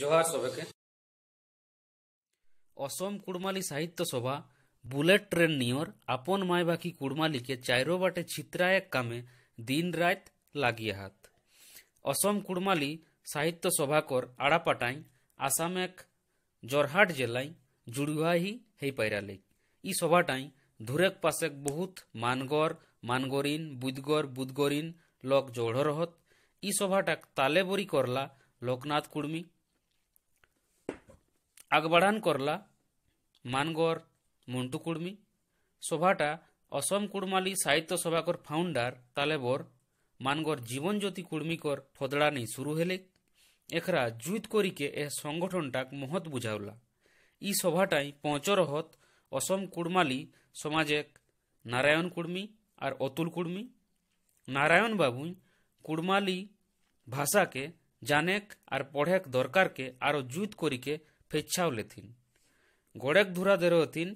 জোহার সবাইকে অসম কুড়মালি সাহিত্য সভা বুলেট ট্রেন নিয়র আপন বাকি কুড়মালিকে চাইরো বাটে ছিত্রায়ক কামে দিন রাত লাগিয়ে হাত অসম কুড়মালি সাহিত্য সভাকর আড়াপাটাই আসাম এক জরহাট জেলায় জুড়ুয়াহি হেই পাইরালে ই সভাটাই ধুরেক পাশেক বহুত মানগর মানগরিন বুদগর বুদগরিন লক জৌড় রহত ই সভাটাক তালেবরি করলা লোকনাথ কুড়মি আগবাড়ান করলা মানগর মন্টু কুড়মি সভাটা অসম কুড়মালি সাহিত্য সভাকর ফাউন্ডার তালেবর মানগর জীবনজ্যোতি ফদড়া ফদড়ানি শুরু হেলে এখরা জুইত করিকে এ সংগঠনটাক মহৎ বুঝাওলা ই সভাটাই পঁচরহত অসম কুড়মালি সমাজেক নারায়ণ কুড়মি আর অতুল কুড়মি নারায়ণ বাবুই কুড়মালি ভাষাকে জানেক আর পড়েক দরকারকে আরও জুত করিকে ફેચ્છાવલેથીન ગોડેક ધુરા દેરો હતીન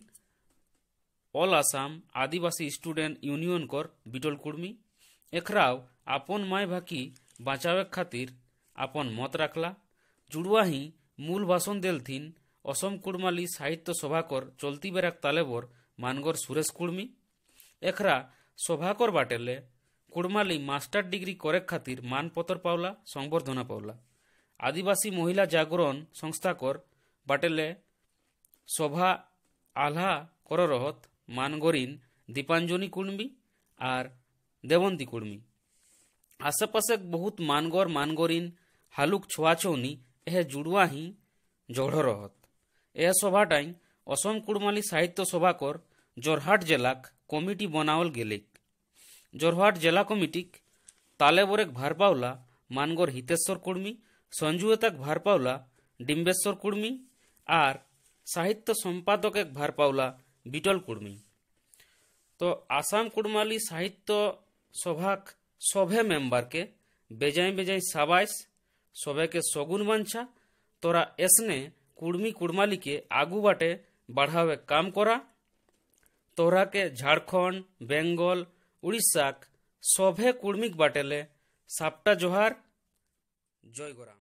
all Assam Adivasi student union কর বিটল কুর্মী এখরাও আপন মায় ভাকি বাঁচাবে খাতির আপন মত রাখলা জুড়ুয়াহি মূল ভাষণ দেলথিন অসম কুড়মালি সাহিত্য সভাকর চলতি বেরাক তালেবর মানগর সুরেশ কুড়মি এখরা সভাকর বাটেলে কুড়মালি মাস্টার ডিগ্রি করে খাতির মানপত্র পাওলা সংবর্ধনা পাওলা আদিবাসী মহিলা জাগরণ সংস্থাকর पाटेले शोभा आल्हा কররহত মানগরিন দীপাঞ্জনী কুর্মি আর দেবন্তী কুর্মি আশেপাশেক বহুত মানগর মানগরিন হালুক ছোয়াছৌনি এহে জুড়ুয়া হি জড় রহত এ সভাটাই অসম কুড়মালি সাহিত্য সভাকর জোরহাট জেলাক কমিটি বনাওল গেলেক জোরহাট জেলা কমিটিক তালেবরেক ভারপাওলা মানগর হিতেশ্বর কুর্মি সঞ্জুয়েতাক ভারপাওলা ডিম্বেশ্বর কুর্মি আর সাহিত্য সম্পাদক এক ভার পাওলা বিটল কুর্মি তো আসাম কুড়মালি সাহিত্য সভাক সভে মেম্বারকে বেজাই বেজাই সাবাইস সবেকে সগুন বাঞ্ছা তোরা এসনে কুড়মি কুড়মালিকে আগু বাটে বাড়াবে কাম করা তোরাকে ঝাড়খণ্ড বেঙ্গল উড়িষ্যাক সভে কুড়মিক বাটেলে সাপটা জোহার জয় গোরাম